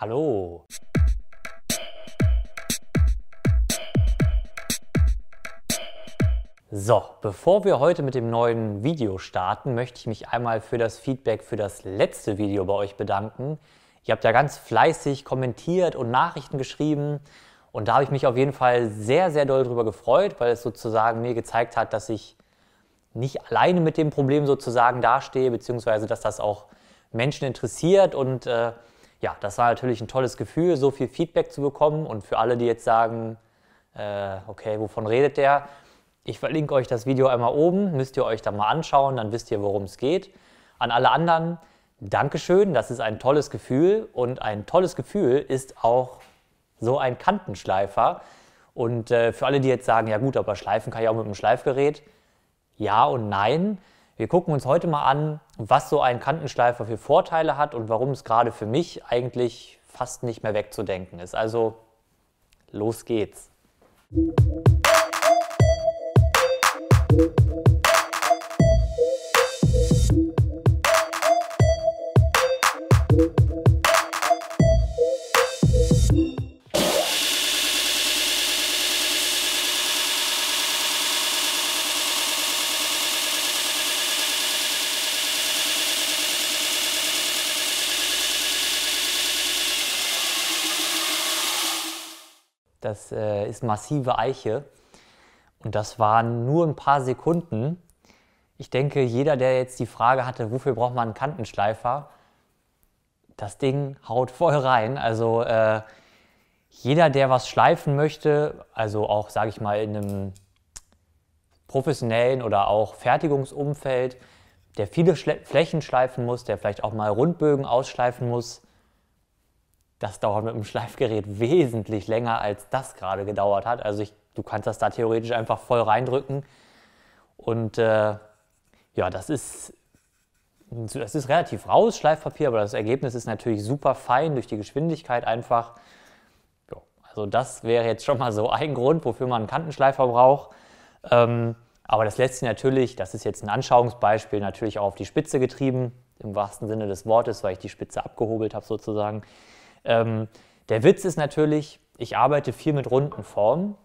Hallo. So, bevor wir heute mit dem neuen Video starten, möchte ich mich einmal für das Feedback für das letzte Video bei euch bedanken. Ihr habt ja ganz fleißig kommentiert und Nachrichten geschrieben und da habe ich mich auf jeden Fall sehr, sehr doll drüber gefreut, weil es sozusagen mir gezeigt hat, dass ich nicht alleine mit dem Problem sozusagen dastehe, beziehungsweise dass das auch Menschen interessiert und äh, ja, das war natürlich ein tolles Gefühl, so viel Feedback zu bekommen. Und für alle, die jetzt sagen, äh, okay, wovon redet der? Ich verlinke euch das Video einmal oben, müsst ihr euch dann mal anschauen, dann wisst ihr, worum es geht. An alle anderen, Dankeschön, das ist ein tolles Gefühl und ein tolles Gefühl ist auch so ein Kantenschleifer. Und äh, für alle, die jetzt sagen, ja gut, aber schleifen kann ich auch mit einem Schleifgerät. Ja und nein. Wir gucken uns heute mal an, was so ein Kantenschleifer für Vorteile hat und warum es gerade für mich eigentlich fast nicht mehr wegzudenken ist. Also los geht's. Das äh, ist massive Eiche. Und das waren nur ein paar Sekunden. Ich denke, jeder, der jetzt die Frage hatte, wofür braucht man einen Kantenschleifer, das Ding haut voll rein. Also äh, jeder, der was schleifen möchte, also auch, sage ich mal, in einem professionellen oder auch Fertigungsumfeld, der viele Schle Flächen schleifen muss, der vielleicht auch mal Rundbögen ausschleifen muss, das dauert mit dem Schleifgerät wesentlich länger, als das gerade gedauert hat. Also ich, du kannst das da theoretisch einfach voll reindrücken. Und äh, ja, das ist, das ist relativ raus, Schleifpapier, aber das Ergebnis ist natürlich super fein durch die Geschwindigkeit einfach. Ja, also das wäre jetzt schon mal so ein Grund, wofür man einen Kantenschleifer braucht. Ähm, aber das lässt sich natürlich, das ist jetzt ein Anschauungsbeispiel, natürlich auch auf die Spitze getrieben, im wahrsten Sinne des Wortes, weil ich die Spitze abgehobelt habe sozusagen. Ähm, der Witz ist natürlich, ich arbeite viel mit runden Formen.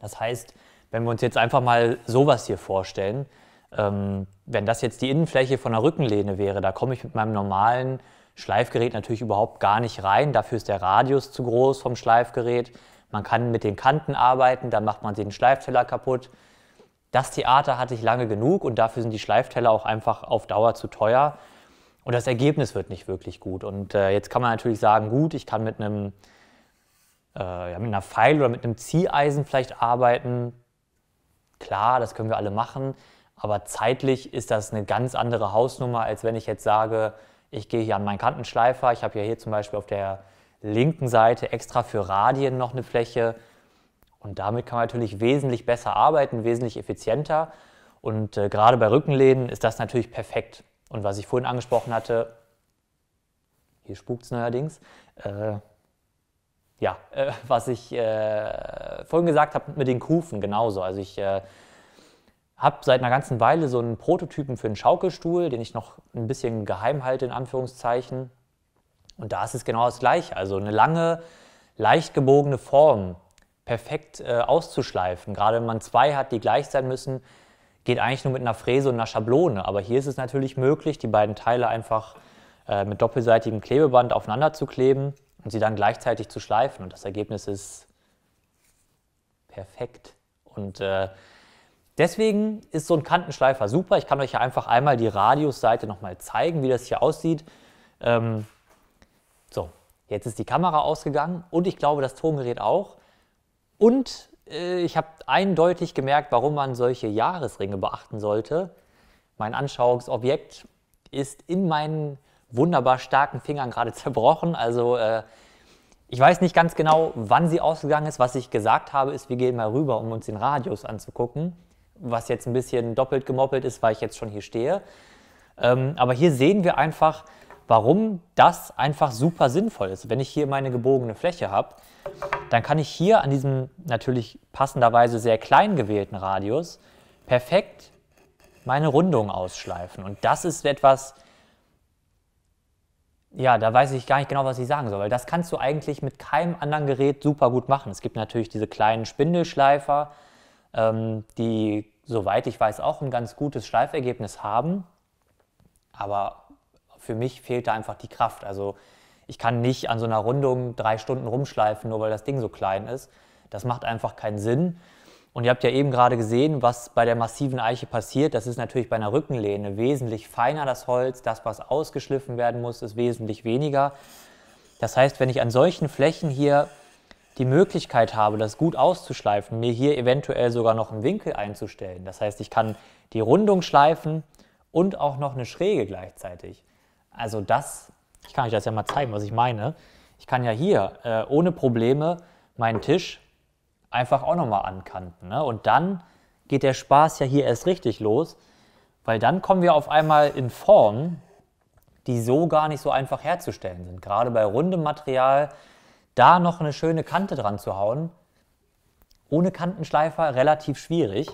Das heißt, wenn wir uns jetzt einfach mal sowas hier vorstellen, ähm, wenn das jetzt die Innenfläche von der Rückenlehne wäre, da komme ich mit meinem normalen Schleifgerät natürlich überhaupt gar nicht rein. Dafür ist der Radius zu groß vom Schleifgerät. Man kann mit den Kanten arbeiten, dann macht man den Schleifteller kaputt. Das Theater hatte ich lange genug und dafür sind die Schleifteller auch einfach auf Dauer zu teuer. Und das Ergebnis wird nicht wirklich gut. Und äh, jetzt kann man natürlich sagen, gut, ich kann mit einem äh, ja, mit einer Pfeil oder mit einem Zieheisen vielleicht arbeiten. Klar, das können wir alle machen, aber zeitlich ist das eine ganz andere Hausnummer, als wenn ich jetzt sage, ich gehe hier an meinen Kantenschleifer. Ich habe ja hier zum Beispiel auf der linken Seite extra für Radien noch eine Fläche. Und damit kann man natürlich wesentlich besser arbeiten, wesentlich effizienter. Und äh, gerade bei Rückenlehnen ist das natürlich perfekt. Und was ich vorhin angesprochen hatte, hier spukt es neuerdings, äh, ja, äh, was ich äh, vorhin gesagt habe mit den Kufen genauso. Also ich äh, habe seit einer ganzen Weile so einen Prototypen für einen Schaukelstuhl, den ich noch ein bisschen geheim halte, in Anführungszeichen. Und da ist es genau das gleiche. Also eine lange, leicht gebogene Form perfekt äh, auszuschleifen. Gerade wenn man zwei hat, die gleich sein müssen, geht eigentlich nur mit einer Fräse und einer Schablone. Aber hier ist es natürlich möglich, die beiden Teile einfach äh, mit doppelseitigem Klebeband aufeinander zu kleben und sie dann gleichzeitig zu schleifen. Und das Ergebnis ist perfekt. Und äh, deswegen ist so ein Kantenschleifer super. Ich kann euch ja einfach einmal die Radiusseite nochmal zeigen, wie das hier aussieht. Ähm, so, jetzt ist die Kamera ausgegangen und ich glaube, das Tongerät auch. Und äh, ich habe eindeutig gemerkt, warum man solche Jahresringe beachten sollte. Mein Anschauungsobjekt ist in meinen wunderbar starken Fingern gerade zerbrochen. Also äh, ich weiß nicht ganz genau, wann sie ausgegangen ist. Was ich gesagt habe, ist, wir gehen mal rüber, um uns den Radius anzugucken. Was jetzt ein bisschen doppelt gemoppelt ist, weil ich jetzt schon hier stehe. Ähm, aber hier sehen wir einfach, warum das einfach super sinnvoll ist. Wenn ich hier meine gebogene Fläche habe, dann kann ich hier an diesem natürlich passenderweise sehr klein gewählten Radius perfekt meine Rundung ausschleifen. Und das ist etwas, ja, da weiß ich gar nicht genau, was ich sagen soll, weil das kannst du eigentlich mit keinem anderen Gerät super gut machen. Es gibt natürlich diese kleinen Spindelschleifer, ähm, die, soweit ich weiß, auch ein ganz gutes Schleifergebnis haben. Aber für mich fehlt da einfach die Kraft. Also ich kann nicht an so einer Rundung drei Stunden rumschleifen, nur weil das Ding so klein ist. Das macht einfach keinen Sinn. Und ihr habt ja eben gerade gesehen, was bei der massiven Eiche passiert. Das ist natürlich bei einer Rückenlehne wesentlich feiner, das Holz. Das, was ausgeschliffen werden muss, ist wesentlich weniger. Das heißt, wenn ich an solchen Flächen hier die Möglichkeit habe, das gut auszuschleifen, mir hier eventuell sogar noch einen Winkel einzustellen. Das heißt, ich kann die Rundung schleifen und auch noch eine Schräge gleichzeitig. Also das, ich kann euch das ja mal zeigen, was ich meine. Ich kann ja hier äh, ohne Probleme meinen Tisch einfach auch nochmal ankanten. Ne? Und dann geht der Spaß ja hier erst richtig los, weil dann kommen wir auf einmal in Formen, die so gar nicht so einfach herzustellen sind. Gerade bei rundem Material da noch eine schöne Kante dran zu hauen, ohne Kantenschleifer relativ schwierig.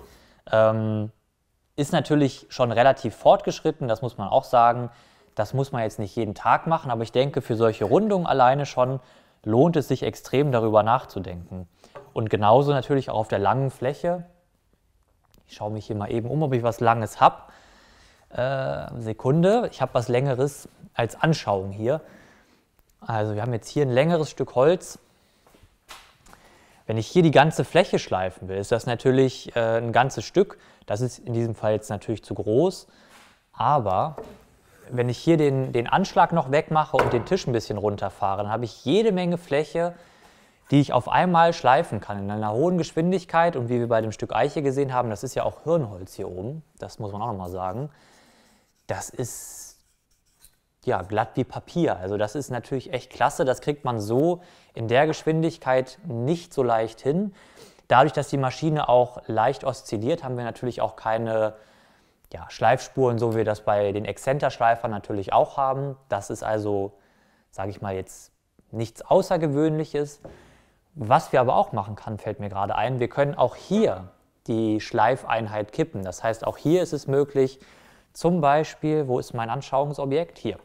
Ähm, ist natürlich schon relativ fortgeschritten, das muss man auch sagen. Das muss man jetzt nicht jeden Tag machen, aber ich denke, für solche Rundungen alleine schon lohnt es sich extrem darüber nachzudenken. Und genauso natürlich auch auf der langen Fläche. Ich schaue mich hier mal eben um, ob ich was Langes habe. Äh, Sekunde, ich habe was Längeres als Anschauung hier. Also wir haben jetzt hier ein längeres Stück Holz. Wenn ich hier die ganze Fläche schleifen will, ist das natürlich äh, ein ganzes Stück. Das ist in diesem Fall jetzt natürlich zu groß. Aber wenn ich hier den, den Anschlag noch wegmache und den Tisch ein bisschen runterfahre, dann habe ich jede Menge Fläche, die ich auf einmal schleifen kann in einer hohen Geschwindigkeit. Und wie wir bei dem Stück Eiche gesehen haben, das ist ja auch Hirnholz hier oben, das muss man auch nochmal sagen. Das ist ja glatt wie Papier. Also das ist natürlich echt klasse. Das kriegt man so in der Geschwindigkeit nicht so leicht hin. Dadurch, dass die Maschine auch leicht oszilliert, haben wir natürlich auch keine ja, Schleifspuren, so wie wir das bei den Exzenterschleifern natürlich auch haben. Das ist also, sage ich mal jetzt, nichts Außergewöhnliches. Was wir aber auch machen kann, fällt mir gerade ein, wir können auch hier die Schleifeinheit kippen. Das heißt, auch hier ist es möglich, zum Beispiel, wo ist mein Anschauungsobjekt? Hier.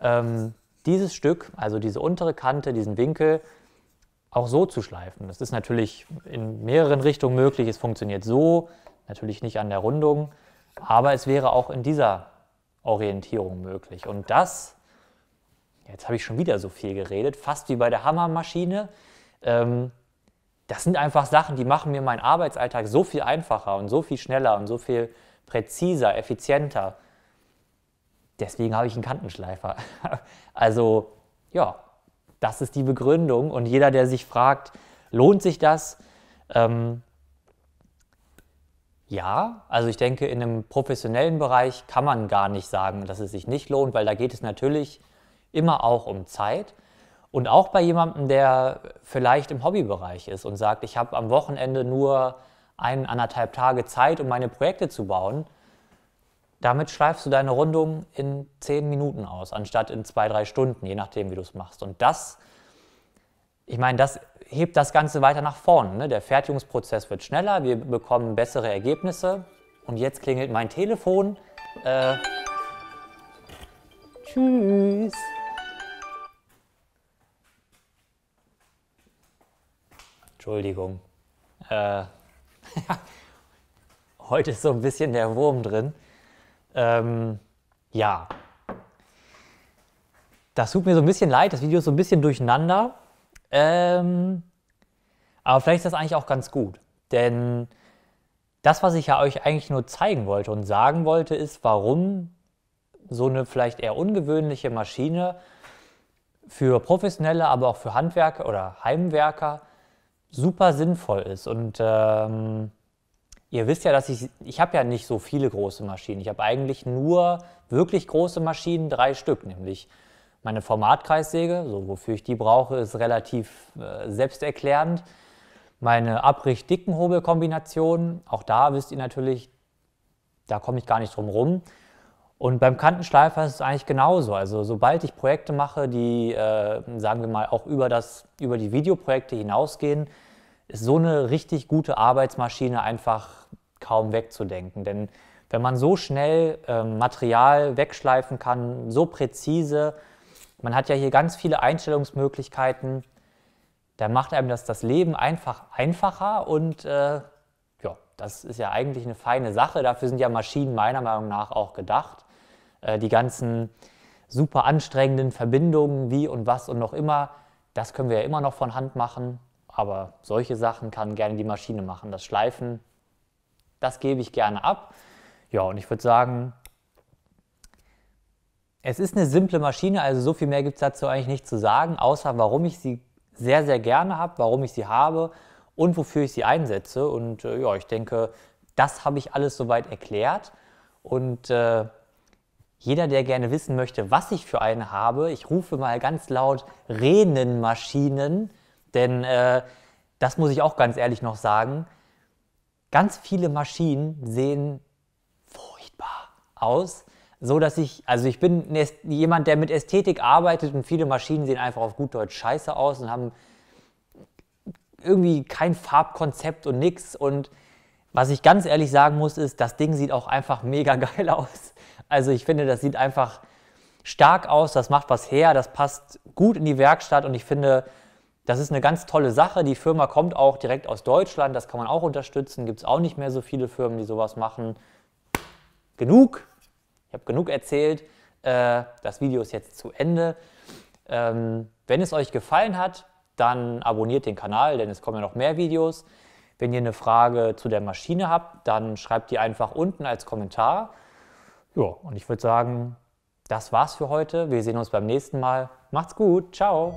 Ähm, dieses Stück, also diese untere Kante, diesen Winkel, auch so zu schleifen. Das ist natürlich in mehreren Richtungen möglich. Es funktioniert so, natürlich nicht an der Rundung, aber es wäre auch in dieser Orientierung möglich. Und das, jetzt habe ich schon wieder so viel geredet, fast wie bei der Hammermaschine. Ähm, das sind einfach Sachen, die machen mir meinen Arbeitsalltag so viel einfacher und so viel schneller und so viel präziser, effizienter. Deswegen habe ich einen Kantenschleifer. also ja, das ist die Begründung. Und jeder, der sich fragt, lohnt sich das? Ähm, ja, also ich denke, in einem professionellen Bereich kann man gar nicht sagen, dass es sich nicht lohnt, weil da geht es natürlich immer auch um Zeit. Und auch bei jemandem, der vielleicht im Hobbybereich ist und sagt, ich habe am Wochenende nur ein, anderthalb Tage Zeit, um meine Projekte zu bauen, damit schleifst du deine Rundung in zehn Minuten aus, anstatt in zwei, drei Stunden, je nachdem, wie du es machst. Und das, ich meine, das hebt das Ganze weiter nach vorne. Ne? Der Fertigungsprozess wird schneller, wir bekommen bessere Ergebnisse. Und jetzt klingelt mein Telefon. Äh, tschüss. Entschuldigung. Äh, heute ist so ein bisschen der Wurm drin. Ähm, ja. Das tut mir so ein bisschen leid, das Video ist so ein bisschen durcheinander. Ähm, aber vielleicht ist das eigentlich auch ganz gut. Denn das, was ich ja euch eigentlich nur zeigen wollte und sagen wollte, ist, warum so eine vielleicht eher ungewöhnliche Maschine für Professionelle, aber auch für Handwerker oder Heimwerker super sinnvoll ist. Und ähm, ihr wisst ja, dass ich, ich habe ja nicht so viele große Maschinen. Ich habe eigentlich nur wirklich große Maschinen, drei Stück, nämlich meine Formatkreissäge, so wofür ich die brauche, ist relativ äh, selbsterklärend. Meine abricht dickenhobel kombination auch da wisst ihr natürlich, da komme ich gar nicht drum rum. Und beim Kantenschleifer ist es eigentlich genauso. Also sobald ich Projekte mache, die, äh, sagen wir mal, auch über, das, über die Videoprojekte hinausgehen, ist so eine richtig gute Arbeitsmaschine einfach kaum wegzudenken. Denn wenn man so schnell äh, Material wegschleifen kann, so präzise, man hat ja hier ganz viele Einstellungsmöglichkeiten. Da macht einem das das Leben einfach einfacher und äh, ja, das ist ja eigentlich eine feine Sache. Dafür sind ja Maschinen meiner Meinung nach auch gedacht. Äh, die ganzen super anstrengenden Verbindungen, wie und was und noch immer, das können wir ja immer noch von Hand machen. Aber solche Sachen kann gerne die Maschine machen. Das Schleifen, das gebe ich gerne ab. Ja, und ich würde sagen, es ist eine simple Maschine, also so viel mehr gibt es dazu eigentlich nicht zu sagen, außer warum ich sie sehr, sehr gerne habe, warum ich sie habe und wofür ich sie einsetze. Und äh, ja, ich denke, das habe ich alles soweit erklärt. Und äh, jeder, der gerne wissen möchte, was ich für eine habe, ich rufe mal ganz laut Renenmaschinen, denn äh, das muss ich auch ganz ehrlich noch sagen. Ganz viele Maschinen sehen furchtbar aus so, dass ich, also ich bin jemand, der mit Ästhetik arbeitet und viele Maschinen sehen einfach auf gut Deutsch scheiße aus und haben irgendwie kein Farbkonzept und nix. Und was ich ganz ehrlich sagen muss, ist, das Ding sieht auch einfach mega geil aus. Also ich finde, das sieht einfach stark aus, das macht was her, das passt gut in die Werkstatt und ich finde, das ist eine ganz tolle Sache. Die Firma kommt auch direkt aus Deutschland, das kann man auch unterstützen. Gibt es auch nicht mehr so viele Firmen, die sowas machen. Genug habe genug erzählt. Äh, das Video ist jetzt zu Ende. Ähm, wenn es euch gefallen hat, dann abonniert den Kanal, denn es kommen ja noch mehr Videos. Wenn ihr eine Frage zu der Maschine habt, dann schreibt die einfach unten als Kommentar. Ja, und ich würde sagen, das war's für heute. Wir sehen uns beim nächsten Mal. Macht's gut. Ciao.